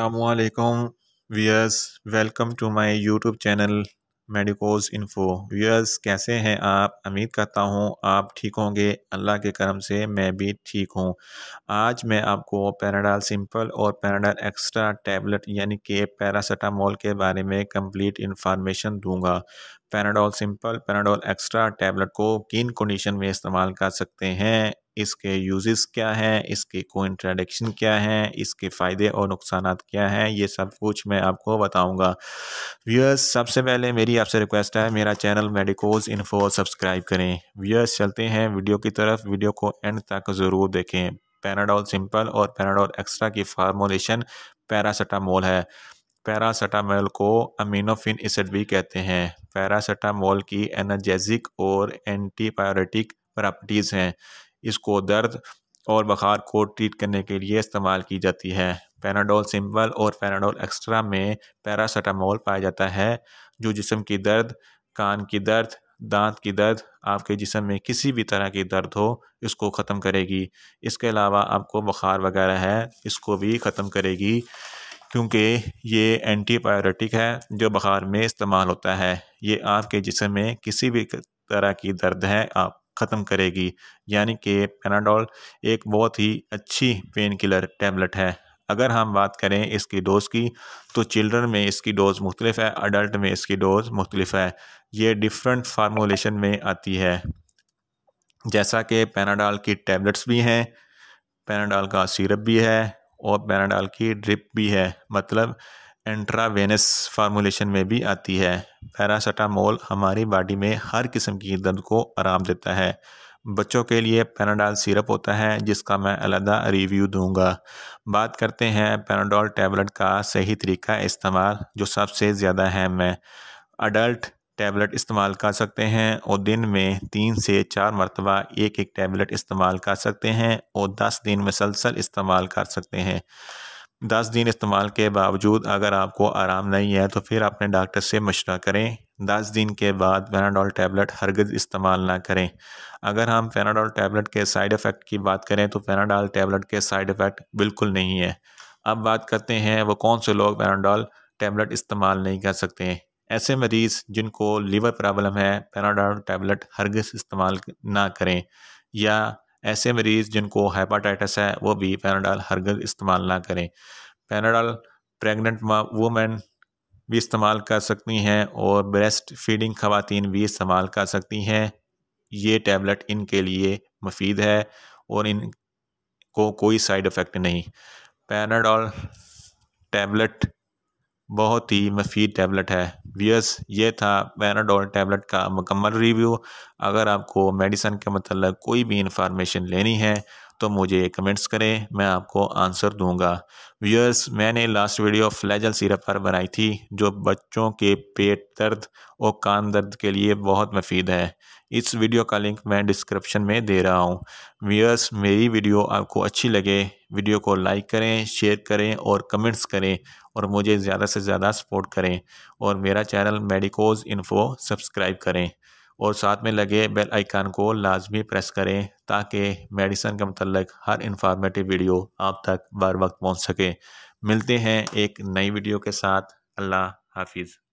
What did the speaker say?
Assalamualaikum viewers welcome to my YouTube channel medicos info viewers कैसे हैं आप उम्मीद करता हूँ आप ठीक होंगे अल्लाह के करम से मैं भी ठीक हूँ आज मैं आपको पैराडाल सिंपल और पैराडाल एक्स्ट्रा टैबलेट यानी कि पैरासीटामोल के बारे में कंप्लीट इन्फॉर्मेशन दूंगा Panadol simple Panadol extra tablet को किन कंडीशन में इस्तेमाल कर सकते हैं इसके यूजेस क्या हैं इसके को इंट्रोडक्शन क्या हैं इसके फ़ायदे और नुकसान क्या हैं ये सब कुछ मैं आपको बताऊंगा व्यूअर्स सबसे पहले मेरी आपसे रिक्वेस्ट है मेरा चैनल मेडिकोज इन्फो सब्सक्राइब करें व्यूअर्स चलते हैं वीडियो की तरफ वीडियो को एंड तक ज़रूर देखें पैराडोल सिंपल और पैराडोल एक्स्ट्रा की फार्मोलेशन पैरासटामोल है पैरासटामोल को अमीनोफिन एसिड भी कहते हैं पैरासटामोल की एनर्जेजिक और एंटीबायोटिक प्रॉपर्टीज़ हैं इसको दर्द और बुखार को ट्रीट करने के लिए इस्तेमाल की जाती है पैनाडोल सिंपल और पैनाडोल एक्स्ट्रा में पैरासीटामोल पाया जाता है जो जिसम की दर्द कान की दर्द दांत की दर्द आपके जिसम में किसी भी तरह की दर्द हो इसको ख़त्म करेगी इसके अलावा आपको बुखार वगैरह है इसको भी ख़त्म करेगी क्योंकि ये एंटीबायोटिक है जो बुखार में इस्तेमाल होता है ये आपके जिसम में किसी भी तरह की दर्द है आप ख़त्म करेगी यानी कि पेनाडोल एक बहुत ही अच्छी पेन किलर टैबलेट है अगर हम बात करें इसकी डोज़ की तो चिल्ड्रन में इसकी डोज़ मुख्तलिफ है अडल्ट में इसकी डोज़ मुख्तलिफ है ये डिफरेंट फार्मोलेशन में आती है जैसा कि पैनाडाल की टैबलेट्स भी हैं पैनाडाल का सिरप भी है और पैनाडाल की ड्रिप भी है मतलब इंट्रावेनस फार्मूलेशन में भी आती है पैरासटामोल हमारी बॉडी में हर किस्म की दर्द को आराम देता है बच्चों के लिए पेनाडॉल सिरप होता है जिसका मैं अलहदा रिव्यू दूंगा बात करते हैं पैनाडॉल टैबलेट का सही तरीका इस्तेमाल जो सबसे ज़्यादा है मैं अडल्ट टैबलेट इस्तेमाल कर सकते हैं और दिन में तीन से चार मरतबा एक एक टैबलेट इस्तेमाल कर सकते हैं और दस दिन मसलसल इस्तेमाल कर सकते हैं दस दिन इस्तेमाल के बावजूद अगर आपको आराम नहीं है तो फिर अपने डॉक्टर से मशवरा करें दस दिन के बाद पैनाडोल टैबलेट हरगज़ इस्तेमाल ना करें अगर हम पैनाडोल टैबलेट के साइड इफ़ेक्ट की बात करें तो पैनाडोल टैबलेट के साइड इफ़ेक्ट बिल्कुल नहीं है अब बात करते हैं वो कौन से लोग पैनाडोल टैबलेट इस्तेमाल नहीं कर सकते हैं ऐसे मरीज़ जिनको लीवर प्रॉब्लम है पैराडॉल टैबलेट हरगज़ इस्तेमाल ना करें या ऐसे मरीज़ जिनको हेपाटाइटिस है वो भी पैनाडाल हरगज इस्तेमाल ना करें पैनाडाल प्रेगनेंट वुमेन भी इस्तेमाल कर सकती हैं और ब्रेस्ट फीडिंग ख़वान भी इस्तेमाल कर सकती हैं ये टैबलेट इनके लिए मुफीद है और इन को कोई साइड इफ़ेक्ट नहीं पैनाडॉल टैबलेट बहुत ही मफीद टैबलेट है वियर्स ये था पैराडोल टैबलेट का मुकम्मल रिव्यू अगर आपको मेडिसन के मतलब कोई भी इन्फॉर्मेशन लेनी है तो मुझे कमेंट्स करें मैं आपको आंसर दूंगा व्यूअर्स मैंने लास्ट वीडियो फ्लैजल सिरप पर बनाई थी जो बच्चों के पेट दर्द और कान दर्द के लिए बहुत मफीद है इस वीडियो का लिंक मैं डिस्क्रिप्शन में दे रहा हूँ व्यूअर्स मेरी वीडियो आपको अच्छी लगे वीडियो को लाइक करें शेयर करें और कमेंट्स करें और मुझे ज़्यादा से ज़्यादा सपोर्ट करें और मेरा चैनल मेडिकोज इन्फो सब्सक्राइब करें और साथ में लगे बेल आइकान को लाजमी प्रेस करें ताकि मेडिसन के मतलब हर इंफॉर्मेटिव वीडियो आप तक बार वक्त पहुँच सके मिलते हैं एक नई वीडियो के साथ अल्लाह हाफिज़